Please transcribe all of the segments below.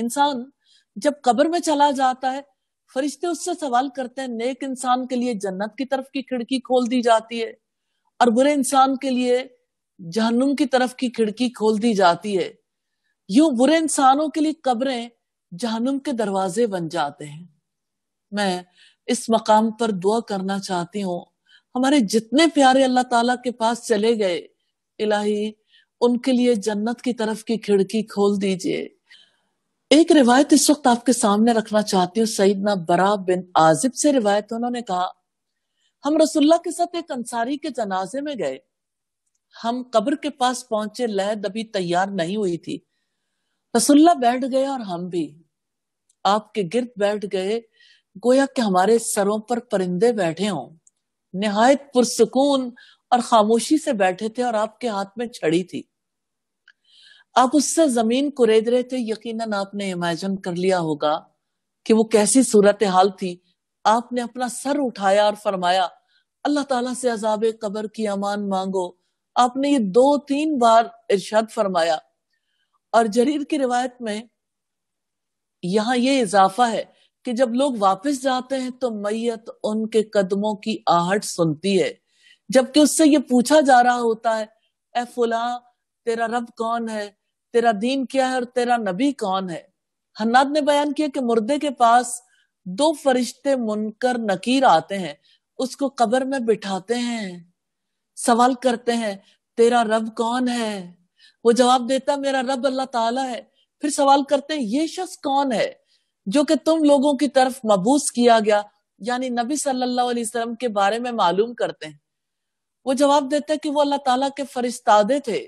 इंसान जब कब्र में चला जाता है फरिश्ते उससे सवाल करते हैं नेक इंसान के लिए जन्नत की तरफ की खिड़की खोल दी जाती है और बुरे इंसान के लिए जहन्नुम की तरफ की खिड़की खोल दी जाती है यूं बुरे इंसानों के लिए कब्रें जहनुम के दरवाजे बन जाते हैं मैं इस मकाम पर दुआ करना चाहती हूँ हमारे जितने प्यारे अल्लाह ताला के पास चले गए इलाही उनके लिए जन्नत की तरफ की खिड़की खोल दीजिए एक रिवायत इस वक्त आपके सामने रखना चाहती हूँ सईदना बरा बिन आजिब से रिवायत उन्होंने कहा हम रसुल्ला के साथ एक अंसारी के जनाजे में गए हम कब्र के पास पहुंचे लहद अभी तैयार नहीं हुई थी रसुल्ला बैठ गए और हम भी आपके गिर्द बैठ गए गोया के हमारे सरों पर परिंदे बैठे हों नहायत पुरसकून और खामोशी से बैठे थे और आपके हाथ में छड़ी थी आप उससे जमीन कुरेद रहे थे यकीनन आपने इमेजिन कर लिया होगा कि वो कैसी सूरत हाल थी आपने अपना सर उठाया और फरमाया अल्लाह ताला से अजाब कबर की अमान मांगो आपने ये दो तीन बार इर्शाद फरमाया और जरीर की रिवायत में यहां ये इजाफा है कि जब लोग वापस जाते हैं तो मैयत उनके कदमों की आहट सुनती है जबकि उससे ये पूछा जा रहा होता है ए फुला तेरा रब कौन है तेरा दीन क्या है और तेरा नबी कौन है हन्नाद ने बयान किया कि मुर्दे के पास दो फरिश्ते मुनकर नकीर आते हैं उसको कब्र में बिठाते हैं सवाल करते हैं तेरा रब कौन है वो जवाब देता मेरा रब अल्लाह ताला है फिर सवाल करते हैं ये शख्स कौन है जो कि तुम लोगों की तरफ मबूस किया गया यानी नबी सल्लल्लाहु अलैहि वसल्लम के बारे में मालूम करते हैं वो जवाब देता है कि वो अल्लाह ताला के फरिश्तादे थे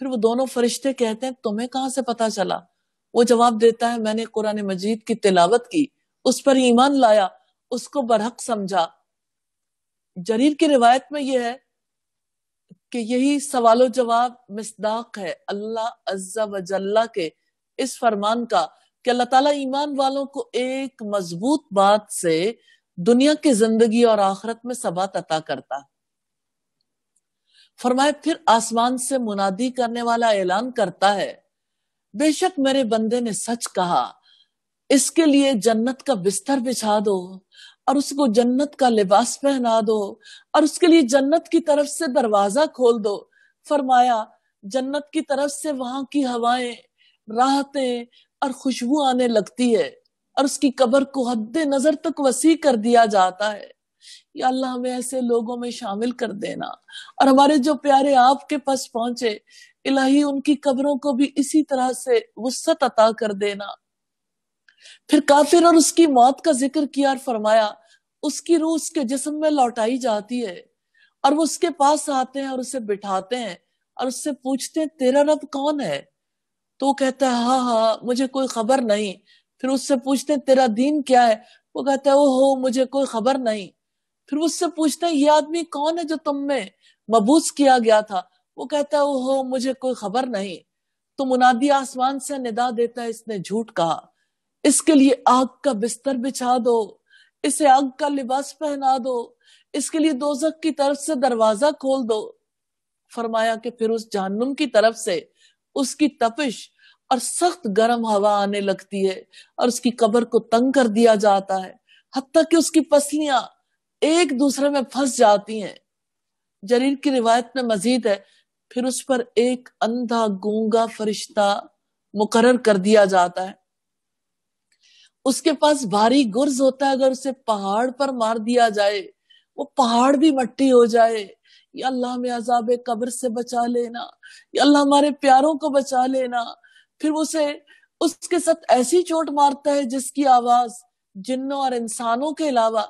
फिर वो दोनों फरिश्ते कहते हैं तुम्हें कहाँ से पता चला वो जवाब देता है मैंने कुरान मजीद की तिलावत की उस पर ईमान लाया उसको बरहक समझा जरीर की रिवायत में यह है कि यही सवाल जवाब मिसदाक है अल्लाह अज्जा वजल्ला के इस फरमान का कि अल्लाह ताला ईमान वालों को एक मजबूत बात से दुनिया की जिंदगी और आखरत में सबात अता करता है फरमाए फिर आसमान से मुनादी करने वाला ऐलान करता है बेशक मेरे बंदे ने सच कहा इसके लिए जन्नत का बिस्तर बिछा दो और उसको जन्नत का लिबास पहना दो और उसके लिए जन्नत की तरफ से दरवाजा खोल दो फरमाया जन्नत की तरफ से वहां की हवाएं राहतें और खुशबू आने लगती है और उसकी कब्र को हद नजर तक वसी कर दिया जाता है या अल्लाह हमें ऐसे लोगों में शामिल कर देना और हमारे जो प्यारे आपके पास पहुंचे इलाही उनकी कब्रों को भी इसी तरह से वसत अता कर देना फिर काफिर और उसकी मौत का जिक्र किया और फरमाया उसकी रूह उसके जिस्म में लौटाई जाती है और वो उसके पास आते हैं और उसे बिठाते हैं और उससे पूछते हैं तेरा रब कौन है तो वो कहता है हाँ हाँ मुझे कोई खबर नहीं फिर उससे पूछते हैं तेरा दीन क्या है वो कहता है ओ हो मुझे कोई खबर नहीं फिर उससे पूछते हैं ये आदमी कौन है जो तुम में मबूस किया गया था वो कहता है ओहो मुझे कोई खबर नहीं तो मुनादी आसमान से निदा देता है इसने झूठ कहा इसके लिए आग का बिस्तर बिछा दो इसे आग का लिबास पहना दो इसके लिए दोजक की तरफ से दरवाजा खोल दो फरमाया कि फिर उस जानुम की तरफ से उसकी तपिश और सख्त गर्म हवा आने लगती है और उसकी कबर को तंग कर दिया जाता है हती कि उसकी पसलियां एक दूसरे में फंस जाती हैं जरीर की रिवायत में मजीद है फिर उस पर एक अंधा गूंगा फरिश्ता मुकरर कर दिया जाता है उसके पास भारी गुर्ज होता है अगर उसे पहाड़ पर मार दिया जाए वो पहाड़ भी मट्टी हो जाए या अल्लाह में अजाब कब्र से बचा लेना या अल्लाह हमारे प्यारों को बचा लेना फिर उसे उसके साथ ऐसी चोट मारता है जिसकी आवाज जिन्नों और इंसानों के अलावा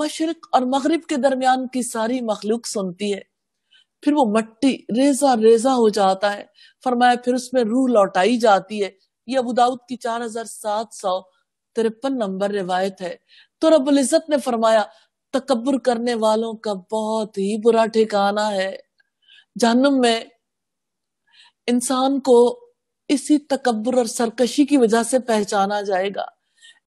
मशरक और मगरब के दरमियान की सारी मखलूक सुनती है फिर वो मट्टी रेजा रेजा हो जाता है फरमाया फिर उसमें रूह लौटाई जाती है यह अबूदाऊद की चार हजार सात सौ तिरपन नंबर रिवायत है तो रब्बुल ने फरमाया तकबर करने वालों का बहुत ही बुरा ठिकाना है जहनम में इंसान को इसी तकबर और सरकशी की वजह से पहचाना जाएगा